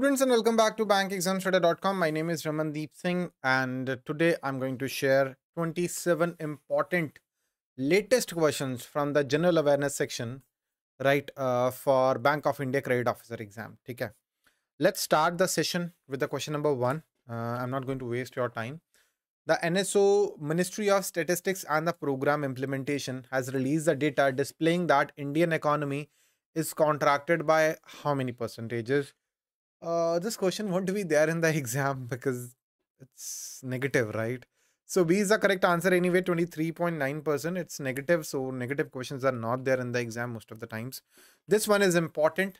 students and welcome back to bankexamstudy.com. My name is Ramandeep Singh and today I'm going to share 27 important latest questions from the general awareness section right uh, for Bank of India Credit Officer exam. Okay. Let's start the session with the question number one. Uh, I'm not going to waste your time. The NSO Ministry of Statistics and the program implementation has released the data displaying that Indian economy is contracted by how many percentages uh, this question won't be there in the exam because it's negative, right? So B is the correct answer anyway, 23.9%. It's negative, so negative questions are not there in the exam most of the times. This one is important.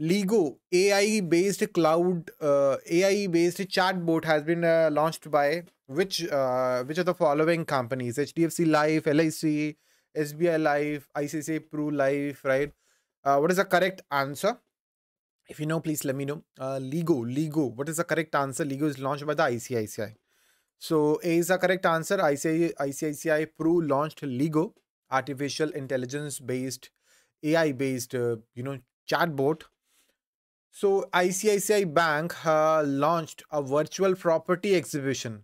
Lego AI-based cloud, uh, AI-based chatbot has been uh, launched by which uh, which of the following companies? HDFC Life, LIC, SBI Life, ICCI Pro Life, right? Uh, what is the correct answer? If you know, please let me know. Uh, Lego. Lego. What is the correct answer? Lego is launched by the ICICI. So A is the correct answer. ICICI, ICICI Pro launched Lego, artificial intelligence based, AI based, uh, you know, chatbot. So ICICI Bank uh, launched a virtual property exhibition.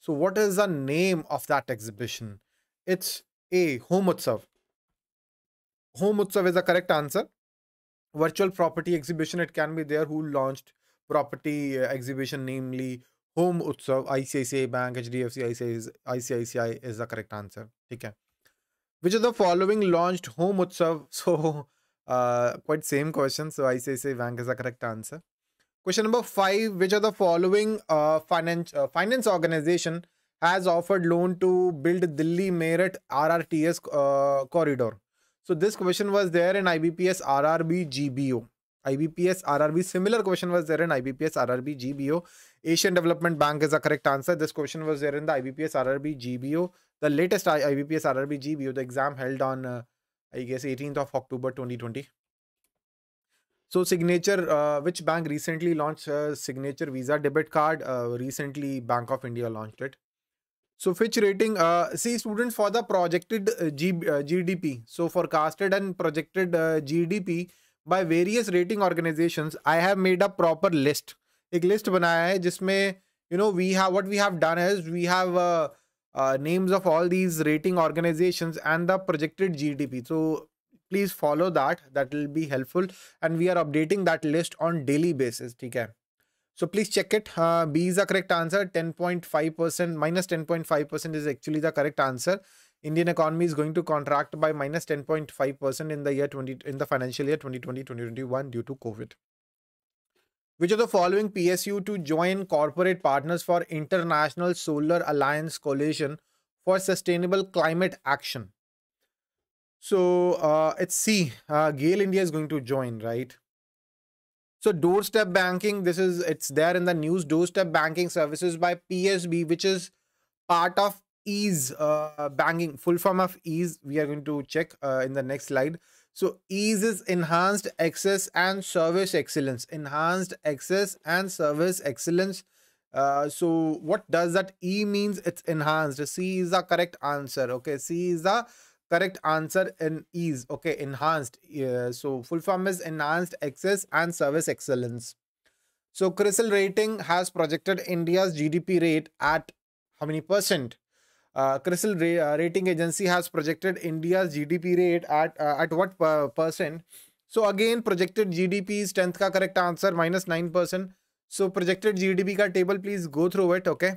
So what is the name of that exhibition? It's A, Home Utsav. Home Utsav is the correct answer virtual property exhibition it can be there who launched property uh, exhibition namely home utsav icici bank hdfc ICICI, icici is the correct answer okay which of the following launched home utsav so uh, quite same question so icici bank is the correct answer question number 5 which of the following uh, finance uh, finance organization has offered loan to build Delhi Merit RRTS uh, corridor so this question was there in IBPS RRB GBO. IBPS RRB similar question was there in IBPS RRB GBO. Asian Development Bank is the correct answer. This question was there in the IBPS RRB GBO. The latest IBPS RRB GBO, the exam held on uh, I guess 18th of October 2020. So Signature, uh, which bank recently launched uh, Signature Visa debit card? Uh, recently Bank of India launched it. So Fitch rating, uh, see students for the projected uh, G, uh, GDP. So forecasted and projected uh, GDP by various rating organizations, I have made a proper list. एक list बनाया है जिसमें you know we have what we have done is we have uh, names of all these rating organizations and the projected GDP. So please follow that. That will be helpful. And we are updating that list on daily basis. ठीक है? So please check it. Uh, B is the correct answer. 10.5% minus 10.5% is actually the correct answer. Indian economy is going to contract by minus 10.5% in the year 20 in the financial year 2020-2021 due to COVID. Which of the following PSU to join corporate partners for International Solar Alliance Coalition for Sustainable Climate Action? So uh, it's C. Uh, Gale India is going to join, right? So doorstep banking, this is, it's there in the news, doorstep banking services by PSB, which is part of ease uh, banking full form of ease we are going to check uh, in the next slide so ease is enhanced access and service excellence enhanced access and service excellence uh, so what does that e means it's enhanced c is the correct answer okay c is the correct answer in is okay enhanced yeah, so full form is enhanced access and service excellence so CRISIL rating has projected India's GDP rate at how many percent? Uh, CRISIL ra uh, rating agency has projected India's GDP rate at uh, at what per percent? So again, projected GDP is 10th ka correct answer minus 9%. So projected GDP ka table, please go through it, okay?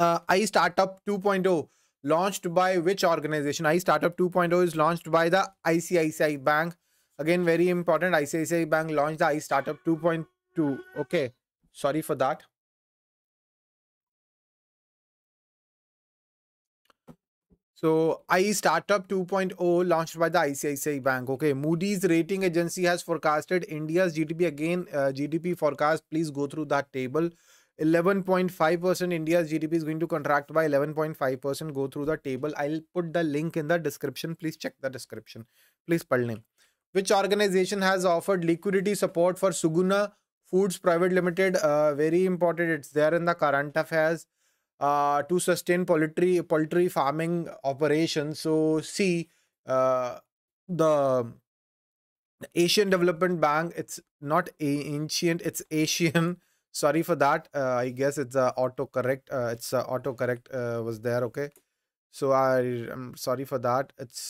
Uh, I startup 2.0 launched by which organization? I startup 2.0 is launched by the ICICI Bank. Again, very important. ICICI Bank launched the startup 2.2. Okay, sorry for that. So I startup 2.0 launched by the ICICI Bank. Okay, Moody's rating agency has forecasted India's GDP again. Uh, GDP forecast. Please go through that table. 11.5% India's GDP is going to contract by 11.5%. Go through the table. I'll put the link in the description. Please check the description. Please palne. Which organization has offered liquidity support for Suguna Foods Private Limited? Uh, very important. It's there in the current affairs uh, to sustain poultry poultry farming operations. So see uh, the Asian Development Bank. It's not ancient. It's Asian sorry for that uh, i guess it's a autocorrect uh, it's uh, autocorrect uh, was there okay so i i'm sorry for that it's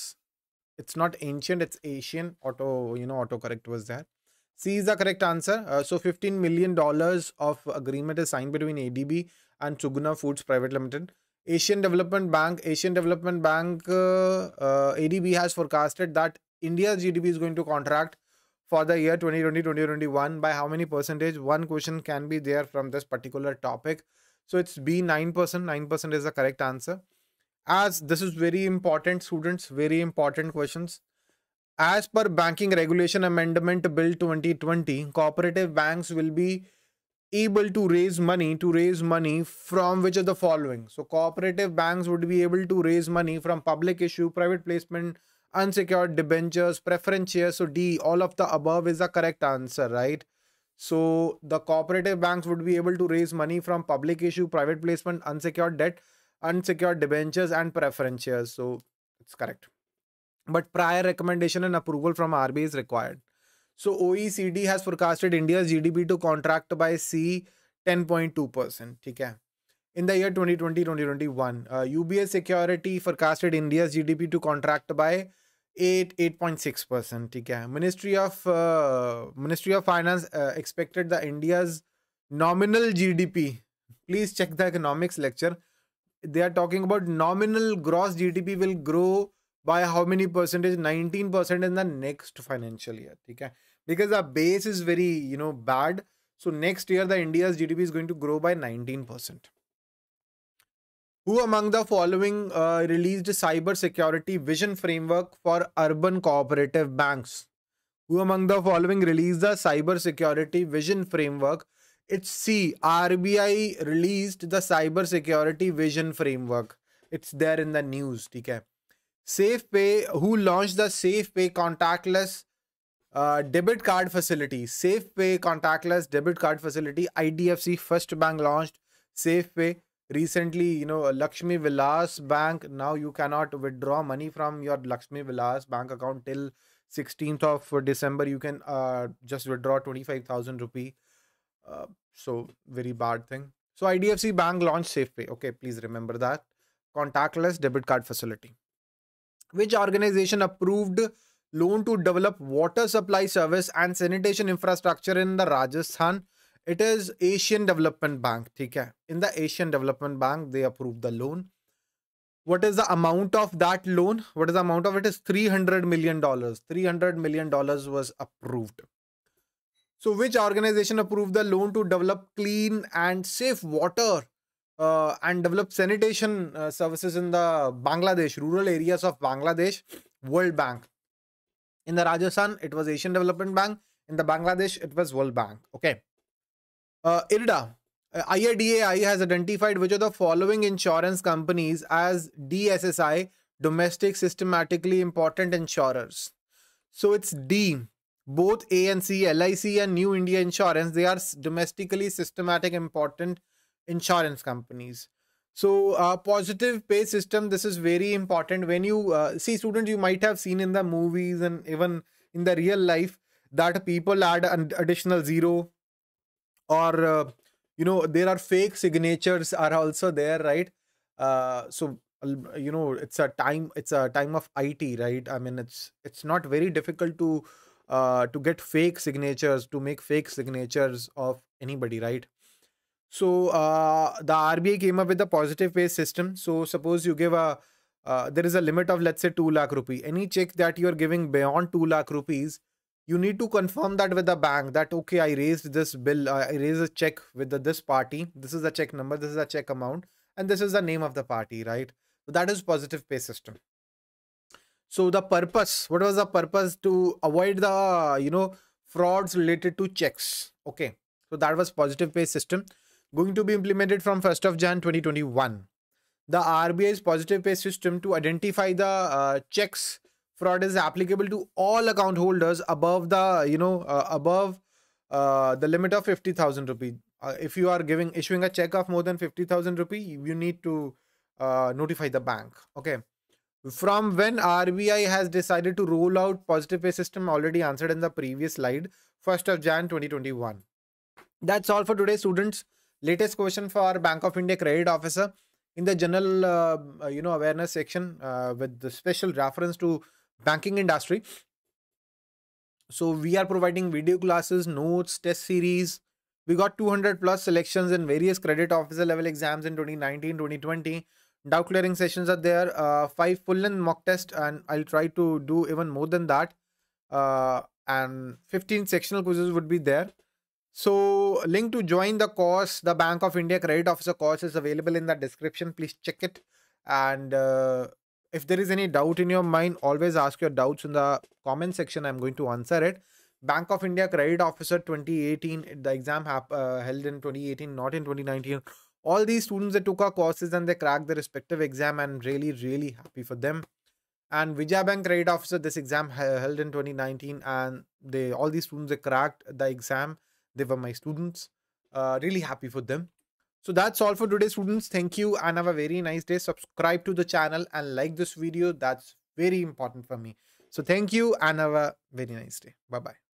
it's not ancient it's asian auto you know autocorrect was there c is the correct answer uh, so 15 million dollars of agreement is signed between adb and Suguna foods private limited asian development bank asian development bank uh, uh adb has forecasted that india's gdp is going to contract for the year 2020-2021 by how many percentage one question can be there from this particular topic. So it's B 9%. 9% is the correct answer. As this is very important students, very important questions. As per Banking Regulation Amendment Bill 2020, cooperative banks will be able to raise money to raise money from which of the following so cooperative banks would be able to raise money from public issue private placement unsecured debentures, preference shares. So D, all of the above is the correct answer, right? So the cooperative banks would be able to raise money from public issue, private placement, unsecured debt, unsecured debentures and preference shares. So it's correct. But prior recommendation and approval from RBI is required. So OECD has forecasted India's GDP to contract by C 10.2%. ठीक है in the year 2020-2021. Uh, UBS Security forecasted India's GDP to contract by 8 8.6%. Okay. Ministry of uh, Ministry of Finance uh, expected the India's nominal GDP. Please check the economics lecture. They are talking about nominal gross GDP will grow by how many percentage? 19% in the next financial year. Okay. Because the base is very, you know, bad. So next year the India's GDP is going to grow by 19%. Who among the following uh, released a security vision framework for urban cooperative banks? Who among the following released the cyber security vision framework? It's C. RBI released the cyber security vision framework. It's there in the news. Okay. Pay. who launched the Safe Pay contactless uh, debit card facility? Safe Pay contactless debit card facility. IDFC First Bank launched Safe Pay recently you know uh, lakshmi vilas bank now you cannot withdraw money from your lakshmi vilas bank account till 16th of december you can uh, just withdraw 25000 rupee uh, so very bad thing so idfc bank launched safepay okay please remember that contactless debit card facility which organization approved loan to develop water supply service and sanitation infrastructure in the rajasthan it is Asian Development Bank. Okay? In the Asian Development Bank, they approve the loan. What is the amount of that loan? What is the amount of it is $300 million. $300 million was approved. So which organization approved the loan to develop clean and safe water uh, and develop sanitation uh, services in the Bangladesh, rural areas of Bangladesh, World Bank. In the Rajasthan, it was Asian Development Bank. In the Bangladesh, it was World Bank. Okay. Uh, IRDA. IRDAI uh, has identified which of the following insurance companies as DSSI, domestic systematically important insurers. So it's D. Both ANC, LIC and New India Insurance, they are domestically systematic important insurance companies. So uh, positive pay system, this is very important. When you uh, see students, you might have seen in the movies and even in the real life that people add an additional zero or uh, you know there are fake signatures are also there right uh, so you know it's a time it's a time of it right i mean it's it's not very difficult to uh, to get fake signatures to make fake signatures of anybody right so uh, the RBI came up with a positive pay system. So suppose you give a uh, there is a limit of let's say 2 lakh rupee. Any check that you are giving beyond 2 lakh rupees you need to confirm that with the bank that okay i raised this bill uh, i raised a check with the, this party this is the check number this is the check amount and this is the name of the party right so that is positive pay system so the purpose what was the purpose to avoid the you know frauds related to checks okay so that was positive pay system going to be implemented from 1st of jan 2021 the rbi's positive pay system to identify the uh, checks fraud is applicable to all account holders above the you know uh, above uh, the limit of 50000 rupee uh, if you are giving issuing a check of more than 50000 rupee you need to uh, notify the bank okay from when rbi has decided to roll out positive pay system already answered in the previous slide 1st of jan 2021 that's all for today students latest question for bank of india credit officer in the general uh, you know awareness section uh, with the special reference to banking industry so we are providing video classes notes test series we got 200 plus selections in various credit officer level exams in 2019 2020 Dow clearing sessions are there uh, five full and mock test and i'll try to do even more than that uh, and 15 sectional quizzes would be there so link to join the course the bank of india credit officer course is available in the description please check it and uh, if there is any doubt in your mind always ask your doubts in the comment section i'm going to answer it bank of india credit officer 2018 the exam hap, uh, held in 2018 not in 2019 all these students that took our courses and they cracked the respective exam and really really happy for them and Vijay Bank Credit Officer, this exam held in 2019, and they all these students they cracked the exam. They were my students. Uh, really happy for them. So that's all for today, students. Thank you and have a very nice day. Subscribe to the channel and like this video. That's very important for me. So thank you and have a very nice day. Bye-bye.